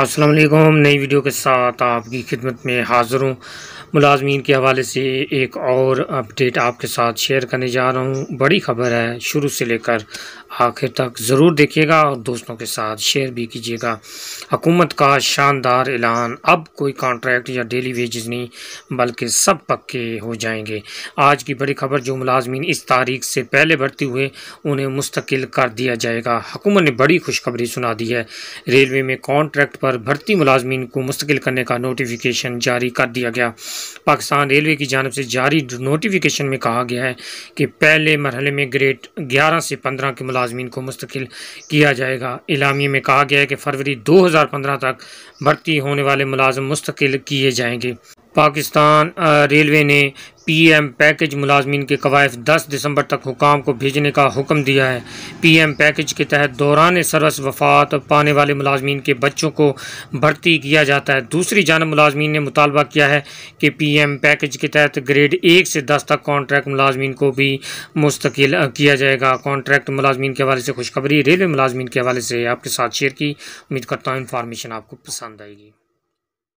अस्सलाम वालेकुम नई वीडियो के साथ आपकी खिदमत में हाज़िर हूँ मुलाजमीन के हवाले से एक और अपडेट आपके साथ शेयर करने जा रहा हूँ बड़ी खबर है शुरू से लेकर आखिर तक ज़रूर देखिएगा और दोस्तों के साथ शेयर भी कीजिएगा हुकूमत का शानदार ऐलान अब कोई कॉन्ट्रैक्ट या डेली वेजेस नहीं बल्कि सब पक्के हो जाएंगे आज की बड़ी खबर जो मुलाजमीन इस तारीख से पहले भर्ती हुए उन्हें मुस्तकिल कर दिया जाएगा हुकूमत ने बड़ी खुशखबरी सुना दी है रेलवे में कॉन्ट्रैक्ट पर भर्ती मुलाजमीन को मुस्तकिल करने का नोटिफिकेशन जारी कर दिया गया पाकिस्तान रेलवे की जानब से जारी नोटिफिकेशन में कहा गया है कि पहले मरहले में ग्रेड ग्यारह से पंद्रह के मुलाजमन को मुस्तकिल किया जाएगा इलामी में कहा गया है कि फरवरी दो हज़ार पंद्रह तक भर्ती होने वाले मुलाजम मुस्तकिल किए जाएंगे पाकिस्तान रेलवे ने पीएम पैकेज मुलाजमीन के कवायफ 10 दिसंबर तक हुकाम को भेजने का हुक्म दिया है पीएम पैकेज के तहत दौरान सरस वफात पाने वाले मुलाजमीन के बच्चों को भर्ती किया जाता है दूसरी जानब मुलाजमीन ने मुतालबा किया है कि पीएम पैकेज के तहत ग्रेड एक से दस तक कॉन्ट्रैक्ट मुलाजमीन को भी मुस्तकिल किया जाएगा कॉन्ट्रैक्ट मुलाजमीन के हवाले से खुशखबरी रेलवे मुलाजमीन के हवाले से आपके साथ शेयर की उम्मीद करता हूँ इन्फॉर्मेशन आपको पसंद आएगी